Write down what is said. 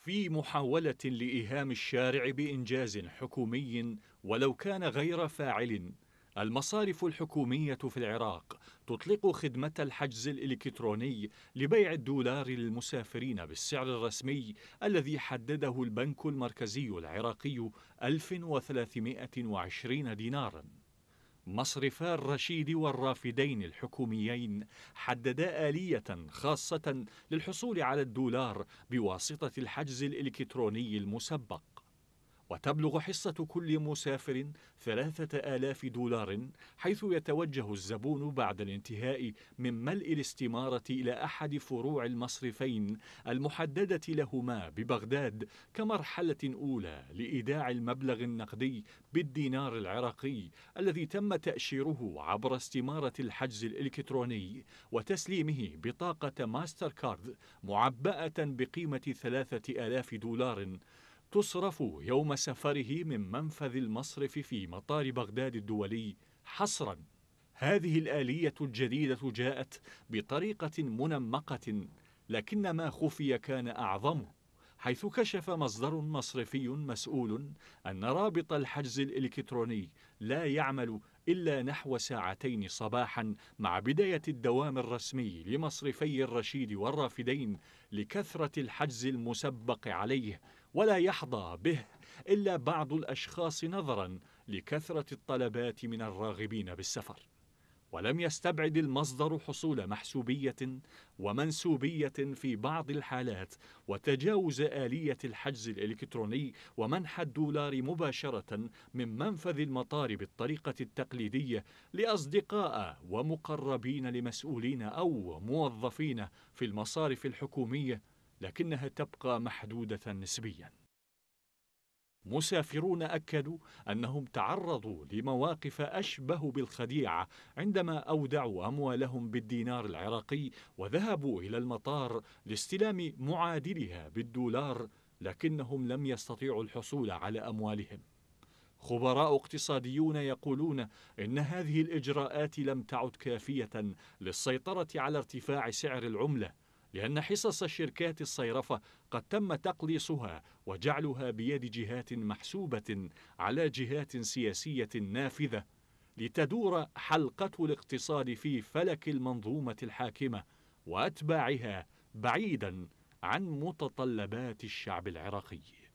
في محاولة لإيهام الشارع بإنجاز حكومي ولو كان غير فاعل المصارف الحكومية في العراق تطلق خدمة الحجز الإلكتروني لبيع الدولار للمسافرين بالسعر الرسمي الذي حدده البنك المركزي العراقي 1320 ديناراً مصرفا الرشيد والرافدين الحكوميين حددا آلية خاصة للحصول على الدولار بواسطة الحجز الإلكتروني المسبق وتبلغ حصة كل مسافر ثلاثة آلاف دولار حيث يتوجه الزبون بعد الانتهاء من ملء الاستمارة إلى أحد فروع المصرفين المحددة لهما ببغداد كمرحلة أولى لإيداع المبلغ النقدي بالدينار العراقي الذي تم تأشيره عبر استمارة الحجز الإلكتروني وتسليمه بطاقة ماستر كارد معبأة بقيمة ثلاثة آلاف دولار تصرف يوم سفره من منفذ المصرف في مطار بغداد الدولي حصرا هذه الآلية الجديدة جاءت بطريقة منمقة لكن ما خفي كان أعظمه حيث كشف مصدر مصرفي مسؤول أن رابط الحجز الإلكتروني لا يعمل إلا نحو ساعتين صباحا مع بداية الدوام الرسمي لمصرفي الرشيد والرافدين لكثرة الحجز المسبق عليه ولا يحظى به إلا بعض الأشخاص نظرا لكثرة الطلبات من الراغبين بالسفر ولم يستبعد المصدر حصول محسوبية ومنسوبية في بعض الحالات وتجاوز آلية الحجز الإلكتروني ومنح الدولار مباشرة من منفذ المطار بالطريقة التقليدية لأصدقاء ومقربين لمسؤولين أو موظفين في المصارف الحكومية لكنها تبقى محدودة نسبياً مسافرون أكدوا أنهم تعرضوا لمواقف أشبه بالخديعة عندما أودعوا أموالهم بالدينار العراقي وذهبوا إلى المطار لاستلام معادلها بالدولار لكنهم لم يستطيعوا الحصول على أموالهم خبراء اقتصاديون يقولون ان هذه الاجراءات لم تعد كافيه للسيطره على ارتفاع سعر العمله لأن حصص الشركات الصيرفة قد تم تقليصها وجعلها بيد جهات محسوبة على جهات سياسية نافذة لتدور حلقة الاقتصاد في فلك المنظومة الحاكمة وأتباعها بعيدا عن متطلبات الشعب العراقي